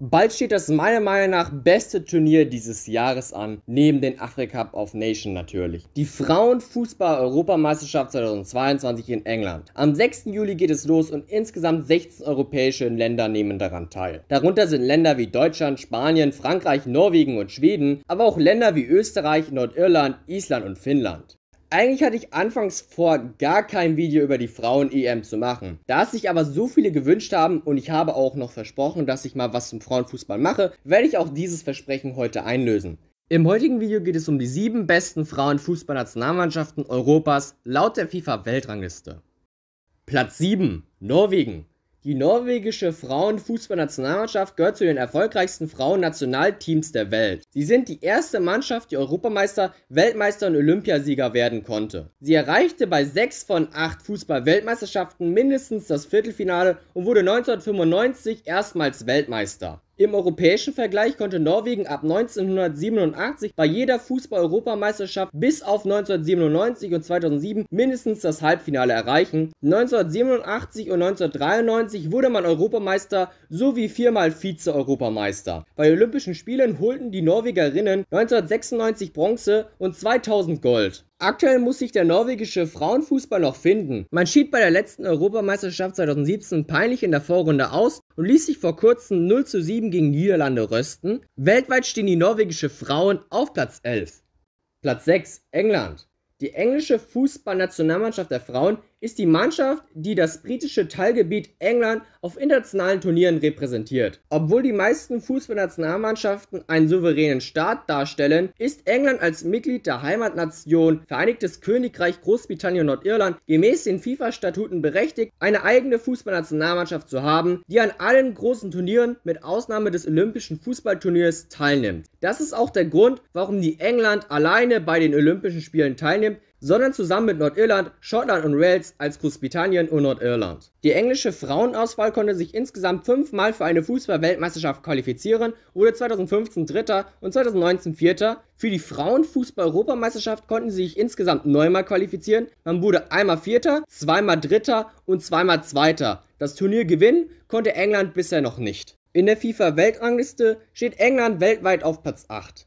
Bald steht das meiner Meinung nach beste Turnier dieses Jahres an, neben den Afrika Cup of Nation natürlich. Die Frauenfußball-Europameisterschaft 2022 in England. Am 6. Juli geht es los und insgesamt 16 europäische Länder nehmen daran teil. Darunter sind Länder wie Deutschland, Spanien, Frankreich, Norwegen und Schweden, aber auch Länder wie Österreich, Nordirland, Island und Finnland. Eigentlich hatte ich anfangs vor, gar kein Video über die Frauen-EM zu machen. Da es sich aber so viele gewünscht haben und ich habe auch noch versprochen, dass ich mal was zum Frauenfußball mache, werde ich auch dieses Versprechen heute einlösen. Im heutigen Video geht es um die sieben besten Frauenfußballnationalmannschaften Europas laut der FIFA-Weltrangliste. Platz 7 Norwegen die norwegische Frauenfußballnationalmannschaft gehört zu den erfolgreichsten Frauennationalteams der Welt. Sie sind die erste Mannschaft, die Europameister, Weltmeister und Olympiasieger werden konnte. Sie erreichte bei sechs von acht Fußball-Weltmeisterschaften mindestens das Viertelfinale und wurde 1995 erstmals Weltmeister. Im europäischen Vergleich konnte Norwegen ab 1987 bei jeder Fußball-Europameisterschaft bis auf 1997 und 2007 mindestens das Halbfinale erreichen. 1987 und 1993 wurde man Europameister sowie viermal Vize-Europameister. Bei Olympischen Spielen holten die Norwegerinnen 1996 Bronze und 2000 Gold. Aktuell muss sich der norwegische Frauenfußball noch finden. Man schied bei der letzten Europameisterschaft 2017 peinlich in der Vorrunde aus und ließ sich vor kurzem 0 zu 7 gegen Niederlande rösten. Weltweit stehen die norwegische Frauen auf Platz 11. Platz 6 England. Die englische Fußballnationalmannschaft der Frauen ist die Mannschaft, die das britische Teilgebiet England auf internationalen Turnieren repräsentiert. Obwohl die meisten Fußballnationalmannschaften einen souveränen Staat darstellen, ist England als Mitglied der Heimatnation Vereinigtes Königreich Großbritannien und Nordirland gemäß den FIFA-Statuten berechtigt, eine eigene Fußballnationalmannschaft zu haben, die an allen großen Turnieren mit Ausnahme des Olympischen Fußballturniers teilnimmt. Das ist auch der Grund, warum die England alleine bei den Olympischen Spielen teilnimmt, sondern zusammen mit Nordirland, Schottland und Wales als Großbritannien und Nordirland. Die englische Frauenauswahl konnte sich insgesamt fünfmal für eine Fußball-Weltmeisterschaft qualifizieren, wurde 2015 Dritter und 2019 Vierter. Für die Frauenfußball-Europameisterschaft konnten sie sich insgesamt neunmal qualifizieren. Man wurde einmal Vierter, zweimal Dritter und zweimal Zweiter. Das Turnier gewinnen konnte England bisher noch nicht. In der FIFA-Weltrangliste steht England weltweit auf Platz 8.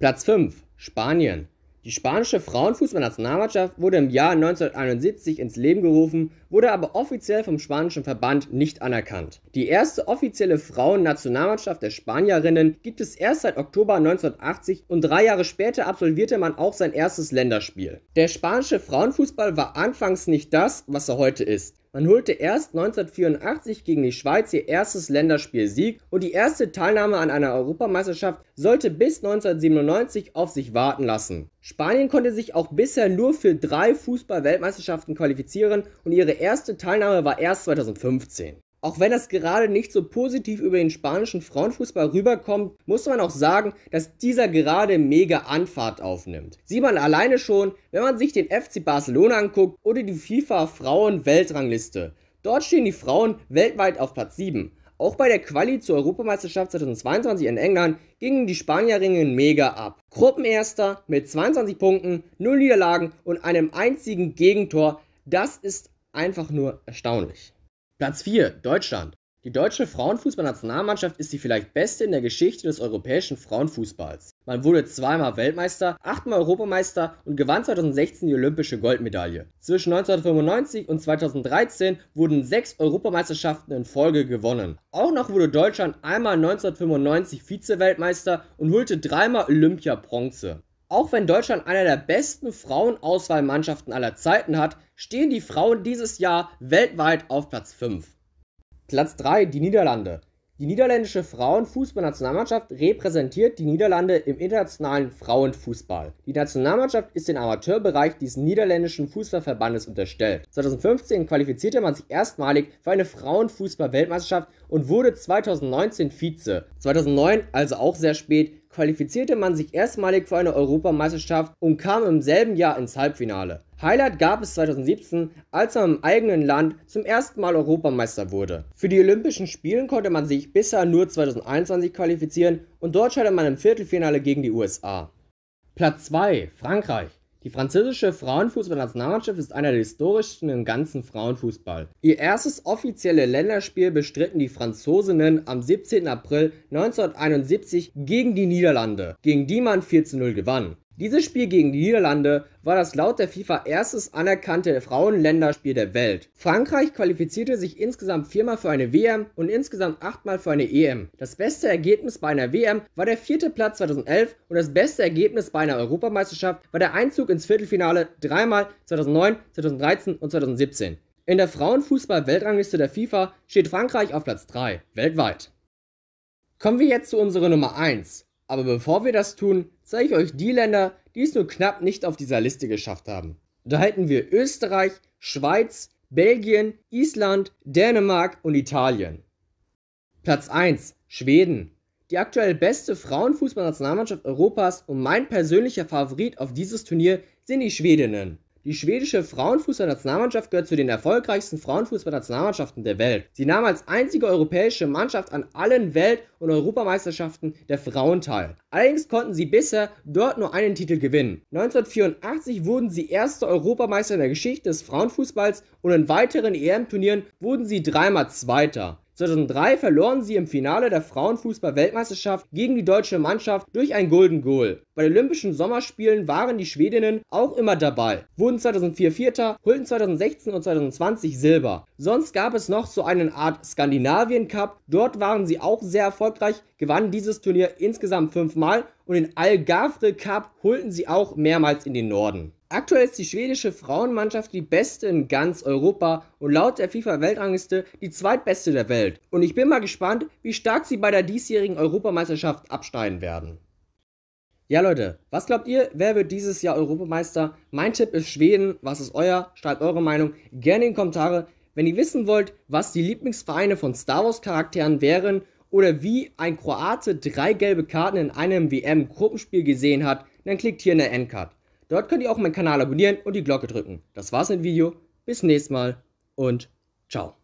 Platz 5 Spanien die spanische Frauenfußballnationalmannschaft wurde im Jahr 1971 ins Leben gerufen, wurde aber offiziell vom spanischen Verband nicht anerkannt. Die erste offizielle Frauennationalmannschaft der Spanierinnen gibt es erst seit Oktober 1980 und drei Jahre später absolvierte man auch sein erstes Länderspiel. Der spanische Frauenfußball war anfangs nicht das, was er heute ist. Man holte erst 1984 gegen die Schweiz ihr erstes Länderspielsieg und die erste Teilnahme an einer Europameisterschaft sollte bis 1997 auf sich warten lassen. Spanien konnte sich auch bisher nur für drei Fußball-Weltmeisterschaften qualifizieren und ihre erste Teilnahme war erst 2015. Auch wenn das gerade nicht so positiv über den spanischen Frauenfußball rüberkommt, muss man auch sagen, dass dieser gerade mega Anfahrt aufnimmt. Sieht man alleine schon, wenn man sich den FC Barcelona anguckt oder die FIFA Frauen Weltrangliste. Dort stehen die Frauen weltweit auf Platz 7. Auch bei der Quali zur Europameisterschaft 2022 in England gingen die Spanierinnen mega ab. Gruppenerster mit 22 Punkten, 0 Niederlagen und einem einzigen Gegentor, das ist einfach nur erstaunlich. Platz 4. Deutschland. Die deutsche Frauenfußballnationalmannschaft ist die vielleicht beste in der Geschichte des europäischen Frauenfußballs. Man wurde zweimal Weltmeister, achtmal Europameister und gewann 2016 die olympische Goldmedaille. Zwischen 1995 und 2013 wurden sechs Europameisterschaften in Folge gewonnen. Auch noch wurde Deutschland einmal 1995 Vize-Weltmeister und holte dreimal Olympia Bronze. Auch wenn Deutschland eine der besten Frauenauswahlmannschaften aller Zeiten hat, stehen die Frauen dieses Jahr weltweit auf Platz 5. Platz 3 die Niederlande. Die niederländische Frauenfußballnationalmannschaft repräsentiert die Niederlande im internationalen Frauenfußball. Die Nationalmannschaft ist dem Amateurbereich des niederländischen Fußballverbandes unterstellt. 2015 qualifizierte man sich erstmalig für eine Frauenfußball-Weltmeisterschaft und wurde 2019 Vize. 2009, also auch sehr spät, qualifizierte man sich erstmalig für eine Europameisterschaft und kam im selben Jahr ins Halbfinale. Highlight gab es 2017, als man im eigenen Land zum ersten Mal Europameister wurde. Für die Olympischen Spielen konnte man sich bisher nur 2021 qualifizieren und dort scheiterte man im Viertelfinale gegen die USA. Platz 2 Frankreich die französische Frauenfußballnationalmannschaft ist einer der historischsten im ganzen Frauenfußball. Ihr erstes offizielle Länderspiel bestritten die Franzosinnen am 17. April 1971 gegen die Niederlande, gegen die man 4 zu 0 gewann. Dieses Spiel gegen die Niederlande war das laut der FIFA erstes anerkannte Frauenländerspiel der Welt. Frankreich qualifizierte sich insgesamt viermal für eine WM und insgesamt achtmal für eine EM. Das beste Ergebnis bei einer WM war der vierte Platz 2011 und das beste Ergebnis bei einer Europameisterschaft war der Einzug ins Viertelfinale dreimal 2009, 2013 und 2017. In der Frauenfußball-Weltrangliste der FIFA steht Frankreich auf Platz 3 weltweit. Kommen wir jetzt zu unserer Nummer 1. Aber bevor wir das tun, zeige ich euch die Länder, die es nur knapp nicht auf dieser Liste geschafft haben. Da hätten wir Österreich, Schweiz, Belgien, Island, Dänemark und Italien. Platz 1 Schweden. Die aktuell beste Frauenfußballnationalmannschaft Europas und mein persönlicher Favorit auf dieses Turnier sind die Schwedinnen. Die schwedische Frauenfußballnationalmannschaft gehört zu den erfolgreichsten Frauenfußballnationalmannschaften der Welt. Sie nahm als einzige europäische Mannschaft an allen Welt- und Europameisterschaften der Frauen teil. Allerdings konnten sie bisher dort nur einen Titel gewinnen. 1984 wurden sie erste Europameister in der Geschichte des Frauenfußballs und in weiteren EM-Turnieren wurden sie dreimal Zweiter. 2003 verloren sie im Finale der Frauenfußball-Weltmeisterschaft gegen die deutsche Mannschaft durch ein Golden Goal. Bei den Olympischen Sommerspielen waren die Schwedinnen auch immer dabei, wurden 2004 Vierter, holten 2016 und 2020 Silber. Sonst gab es noch so eine Art Skandinavien Cup. Dort waren sie auch sehr erfolgreich, gewannen dieses Turnier insgesamt fünfmal und den Algarve Cup holten sie auch mehrmals in den Norden. Aktuell ist die schwedische Frauenmannschaft die beste in ganz Europa und laut der FIFA-Weltrangliste die zweitbeste der Welt. Und ich bin mal gespannt, wie stark sie bei der diesjährigen Europameisterschaft absteigen werden. Ja Leute, was glaubt ihr, wer wird dieses Jahr Europameister? Mein Tipp ist Schweden, was ist euer? Schreibt eure Meinung gerne in die Kommentare. Wenn ihr wissen wollt, was die Lieblingsvereine von Star Wars Charakteren wären oder wie ein Kroate drei gelbe Karten in einem WM-Gruppenspiel gesehen hat, dann klickt hier in der Endcard. Dort könnt ihr auch meinen Kanal abonnieren und die Glocke drücken. Das war's mit dem Video. Bis nächstes Mal und ciao.